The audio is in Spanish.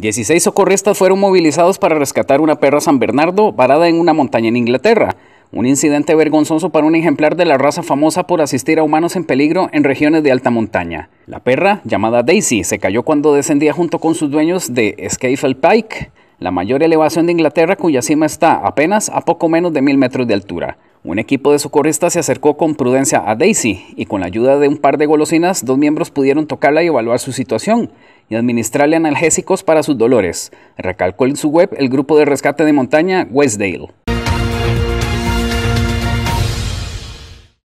16 socorristas fueron movilizados para rescatar una perra San Bernardo varada en una montaña en Inglaterra. Un incidente vergonzoso para un ejemplar de la raza famosa por asistir a humanos en peligro en regiones de alta montaña. La perra, llamada Daisy, se cayó cuando descendía junto con sus dueños de Scafell Pike, la mayor elevación de Inglaterra cuya cima está apenas a poco menos de mil metros de altura. Un equipo de socorristas se acercó con prudencia a Daisy y con la ayuda de un par de golosinas, dos miembros pudieron tocarla y evaluar su situación y administrarle analgésicos para sus dolores, recalcó en su web el grupo de rescate de montaña Westdale.